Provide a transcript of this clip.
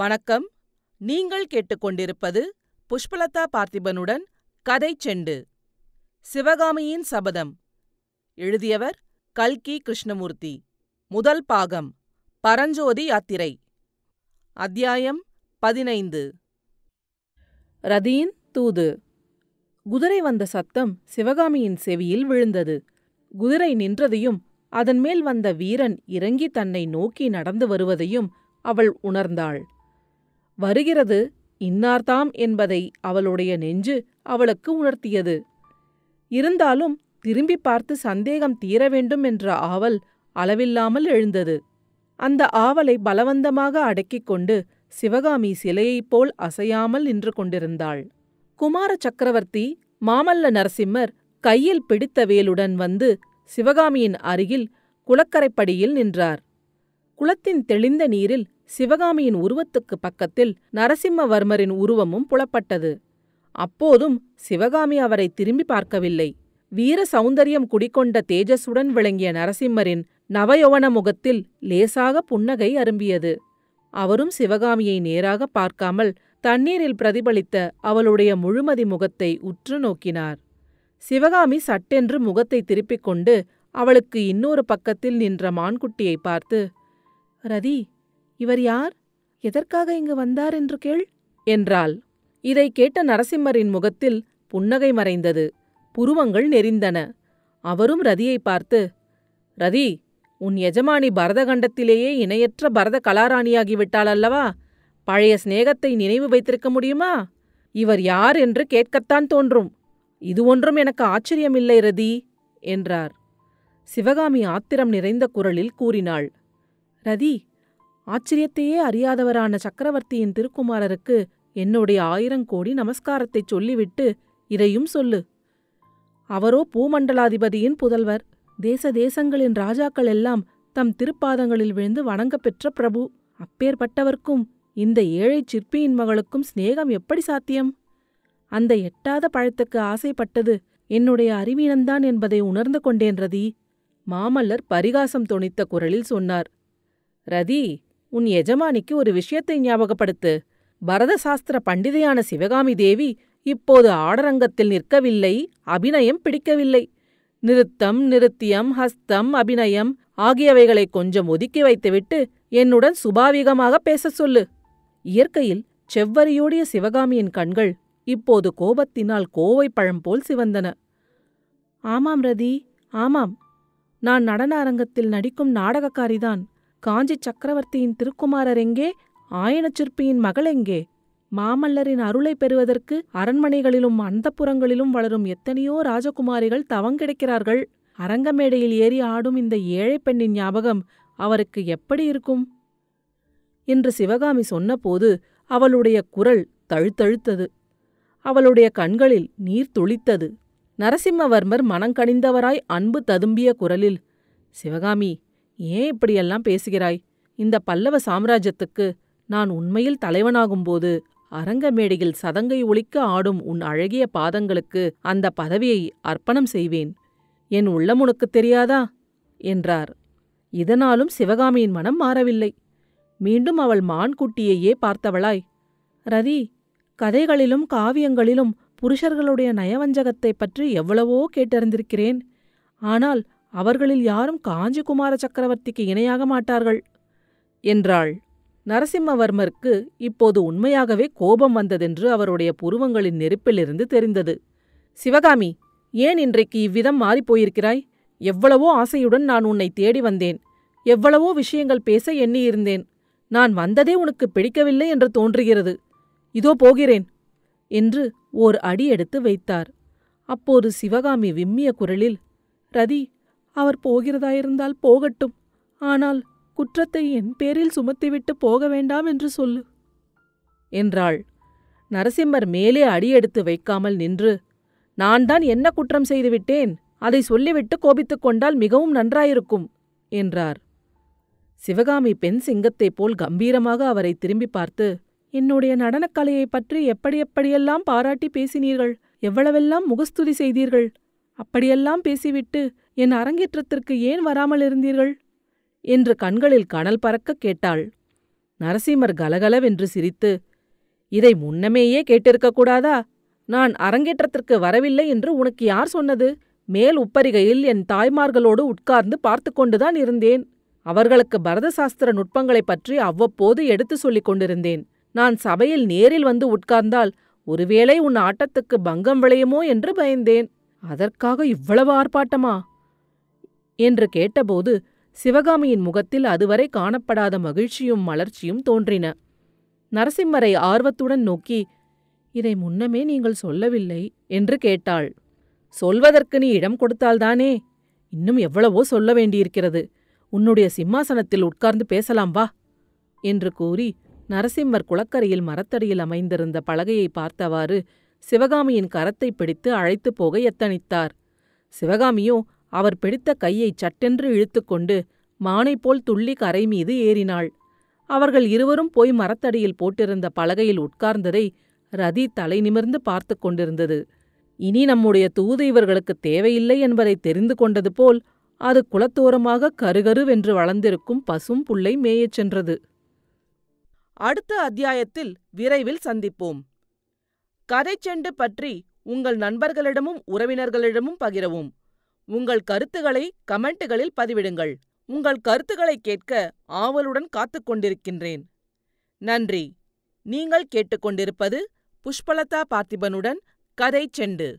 வணக்கம் நீங்கள் கேட்டுக்கொண்டிருப்பது புஷ்பலதா பார்த்திபனுடன் கதை செண்டு சிவகாமியின் சபதம் எழுதியவர் கல்கி கிருஷ்ணமூர்த்தி முதல் பாகம் பரஞ்சோதி யாத்திரை அத்தியாயம் பதினைந்து ரதியின் தூது குதிரை வந்த சத்தம் சிவகாமியின் செவியில் விழுந்தது குதிரை நின்றதையும் அதன் மேல் வந்த வீரன் இறங்கி தன்னை நோக்கி நடந்து வருவதையும் அவள் உணர்ந்தாள் வருகிறது இன்னார்தாம் என்பதை அவளுடைய நெஞ்சு அவளுக்கு உணர்த்தியது இருந்தாலும் திரும்பி பார்த்து சந்தேகம் தீர வேண்டும் என்ற ஆவல் அளவில்லாமல் எழுந்தது அந்த ஆவலை பலவந்தமாக அடக்கிக் கொண்டு சிவகாமி சிலையைப் போல் அசையாமல் நின்று கொண்டிருந்தாள் குமார சக்கரவர்த்தி மாமல்ல நரசிம்மர் கையில் பிடித்த வேலுடன் வந்து சிவகாமியின் அருகில் குளக்கரைப்படியில் நின்றார் குளத்தின் தெளிந்த நீரில் சிவகாமியின் உருவத்துக்கு பக்கத்தில் நரசிம்மவர்மரின் உருவமும் புலப்பட்டது அப்போதும் சிவகாமி அவரை திரும்பி பார்க்கவில்லை வீர சௌந்தரியம் குடிகொண்ட தேஜஸுடன் விளங்கிய நரசிம்மரின் நவயோவன முகத்தில் லேசாக புன்னகை அரும்பியது அவரும் சிவகாமியை நேராக பார்க்காமல் தண்ணீரில் பிரதிபலித்த அவளுடைய முழுமதி முகத்தை உற்று நோக்கினார் சிவகாமி சட்டென்று முகத்தை திருப்பிக் கொண்டு அவளுக்கு இன்னொரு பக்கத்தில் நின்ற மான்குட்டியை பார்த்து ரதி இவர் யார் எதற்காக இங்கு வந்தார் என்று கேள் என்றாள் இதை கேட்ட நரசிம்மரின் முகத்தில் புன்னகை மறைந்தது புருவங்கள் நெறிந்தன அவரும் ரதியை பார்த்து ரதி உன் எஜமானி பரதகண்டத்திலேயே இணையற்ற பரத கலாராணியாகிவிட்டாள் அல்லவா பழைய சிநேகத்தை நினைவு வைத்திருக்க முடியுமா இவர் யார் என்று கேட்கத்தான் தோன்றும் இது ஒன்றும் எனக்கு ஆச்சரியமில்லை ரதி என்றார் சிவகாமி ஆத்திரம் நிறைந்த குரலில் கூறினாள் ரதி ஆச்சரியத்தையே அறியாதவரான சக்கரவர்த்தியின் திருக்குமாரருக்கு என்னுடைய ஆயிரங்கோடி நமஸ்காரத்தைச் சொல்லிவிட்டு இதையும் சொல்லு அவரோ பூமண்டலாதிபதியின் புதல்வர் தேச தேசங்களின் ராஜாக்கள் எல்லாம் தம் திருப்பாதங்களில் விழுந்து வணங்கப் பெற்ற பிரபு அப்பேற்பட்டவர்க்கும் இந்த ஏழை சிற்பியின் மகளுக்கும் சிநேகம் எப்படி சாத்தியம் அந்த எட்டாத பழத்துக்கு ஆசைப்பட்டது என்னுடைய அறிவீனந்தான் என்பதை உணர்ந்து கொண்டேன் ரதி மாமல்லர் பரிகாசம் தொனித்த குரலில் சொன்னார் ரதி உன் எஜமானிக்கு ஒரு விஷயத்தை ஞாபகப்படுத்து பரத சாஸ்திர பண்டிதையான சிவகாமி தேவி இப்போது ஆடரங்கத்தில் நிற்கவில்லை அபிநயம் பிடிக்கவில்லை நிறுத்தம் நிருத்தியம் ஹஸ்தம் அபிநயம் ஆகியவைகளை கொஞ்சம் ஒதுக்கி வைத்துவிட்டு என்னுடன் சுபாவிகமாக பேச சொல்லு இயற்கையில் செவ்வரியோடிய சிவகாமியின் கண்கள் இப்போது கோபத்தினால் கோவை பழம் போல் சிவந்தன ஆமாம் ரதி ஆமாம் நான் நடன அரங்கத்தில் நடிக்கும் நாடகக்காரிதான் காஞ்சி சக்கரவர்த்தியின் திருக்குமாரர் எங்கே ஆயனச்சிற்பியின் மகள் எங்கே மாமல்லரின் அருளை பெறுவதற்கு அரண்மனைகளிலும் அந்தப்புறங்களிலும் வளரும் எத்தனையோ ராஜகுமாரிகள் தவங்கிடக்கிறார்கள் அரங்கமேடையில் ஏறி ஆடும் இந்த ஏழை பெண்ணின் ஞாபகம் அவருக்கு எப்படி இருக்கும் என்று சிவகாமி சொன்னபோது அவளுடைய குரல் தழுத்தழுத்தது அவளுடைய கண்களில் நீர் துளித்தது நரசிம்மவர்மர் மனங்கணிந்தவராய் அன்பு ததும்பிய குரலில் சிவகாமி ஏன் இப்படியெல்லாம் பேசுகிறாய் இந்த பல்லவ சாம்ராஜ்யத்துக்கு நான் உண்மையில் தலைவனாகும்போது அரங்க மேடையில் சதங்கை ஒழிக்க ஆடும் உன் அழகிய பாதங்களுக்கு அந்த பதவியை அர்ப்பணம் செய்வேன் என் உள்ளம் உனக்கு தெரியாதா என்றார் இதனாலும் சிவகாமியின் மனம் மாறவில்லை மீண்டும் அவள் மான்குட்டியையே பார்த்தவளாய் ரதி கதைகளிலும் காவியங்களிலும் புருஷர்களுடைய நயவஞ்சகத்தை பற்றி எவ்வளவோ கேட்டறிந்திருக்கிறேன் ஆனால் அவர்களில் யாரும் காஞ்சிகுமார சக்கரவர்த்திக்கு இணையாக மாட்டார்கள் என்றாள் நரசிம்மவர்மருக்கு இப்போது உண்மையாகவே கோபம் வந்ததென்று அவருடைய புருவங்களின் நெருப்பிலிருந்து தெரிந்தது சிவகாமி ஏன் இன்றைக்கு இவ்விதம் மாறிப்போயிருக்கிறாய் எவ்வளவோ ஆசையுடன் நான் உன்னை தேடி வந்தேன் எவ்வளவோ விஷயங்கள் பேச எண்ணியிருந்தேன் நான் வந்ததே உனக்கு பிடிக்கவில்லை என்று தோன்றுகிறது இதோ போகிறேன் என்று ஓர் அடி எடுத்து வைத்தார் அப்போது சிவகாமி விம்மிய குரலில் ரதி அவர் போகிறதாயிருந்தால் போகட்டும் ஆனால் குற்றத்தை என் பேரில் சுமத்திவிட்டு போக வேண்டாம் என்று சொல்லு என்றாள் நரசிம்மர் மேலே அடியெடுத்து வைக்காமல் நின்று நான் தான் என்ன குற்றம் செய்துவிட்டேன் அதை சொல்லிவிட்டு கோபித்துக் கொண்டால் மிகவும் நன்றாயிருக்கும் என்றார் சிவகாமி பெண் சிங்கத்தைப் போல் கம்பீரமாக அவரை திரும்பி பார்த்து என்னுடைய நடனக்கலையை பற்றி எப்படி எப்படியெல்லாம் பாராட்டி பேசினீர்கள் எவ்வளவெல்லாம் முகஸ்துதி செய்தீர்கள் அப்படியெல்லாம் பேசிவிட்டு என் அரங்கேற்றத்திற்கு ஏன் வராமல் இருந்தீர்கள் என்று கண்களில் கனல் பறக்க கேட்டாள் நரசிம்மர் கலகலவென்று சிரித்து இதை முன்னமேயே கேட்டிருக்கக் கூடாதா நான் அரங்கேற்றத்திற்கு வரவில்லை என்று உனக்கு யார் சொன்னது மேல் உப்பரிகையில் என் தாய்மார்களோடு உட்கார்ந்து பார்த்து கொண்டுதான் இருந்தேன் அவர்களுக்கு பரத சாஸ்திர நுட்பங்களைப் பற்றி அவ்வப்போது எடுத்து சொல்லிக் கொண்டிருந்தேன் நான் சபையில் நேரில் வந்து உட்கார்ந்தால் ஒருவேளை உன் ஆட்டத்துக்கு பங்கம் விளையுமோ என்று பயந்தேன் அதற்காக இவ்வளவு ஆர்ப்பாட்டமா என்று கேட்டபோது சிவகாமியின் முகத்தில் அதுவரை காணப்படாத மகிழ்ச்சியும் மலர்ச்சியும் தோன்றின நரசிம்மரை ஆர்வத்துடன் நோக்கி இதை முன்னமே நீங்கள் சொல்லவில்லை என்று கேட்டாள் சொல்வதற்கு நீ இடம் கொடுத்தால்தானே இன்னும் எவ்வளவோ சொல்ல வேண்டியிருக்கிறது உன்னுடைய சிம்மாசனத்தில் உட்கார்ந்து பேசலாம் வா என்று கூறி நரசிம்மர் குளக்கரையில் மரத்தடியில் அமைந்திருந்த பலகையை பார்த்தவாறு சிவகாமியின் கரத்தை பிடித்து அழைத்துப் போக எத்தனித்தார் சிவகாமியோ அவர் பிடித்த கையை சட்டென்று இழுத்துக்கொண்டு மானைப்போல் துள்ளி கரை மீது ஏறினாள் அவர்கள் இருவரும் போய் மரத்தடியில் போட்டிருந்த பலகையில் உட்கார்ந்ததை ரதி தலை நிமிர்ந்து பார்த்து கொண்டிருந்தது இனி நம்முடைய தூது இவர்களுக்கு தேவையில்லை என்பதை தெரிந்து கொண்டது போல் அது குளத்தோரமாக கருகருவென்று வளர்ந்திருக்கும் பசும் புல்லை மேயச் சென்றது அடுத்த அத்தியாயத்தில் விரைவில் சந்திப்போம் செண்டு பற்றி உங்கள் நண்பர்களிடமும் உறவினர்களிடமும் பகிரவும் உங்கள் கருத்துக்களை கமெண்ட்டுகளில் பதிவிடுங்கள் உங்கள் கருத்துக்களை கேட்க ஆவலுடன் காத்துக் கொண்டிருக்கின்றேன் நன்றி நீங்கள் கேட்டுக்கொண்டிருப்பது புஷ்பலதா பார்த்திபனுடன் கதை செண்டு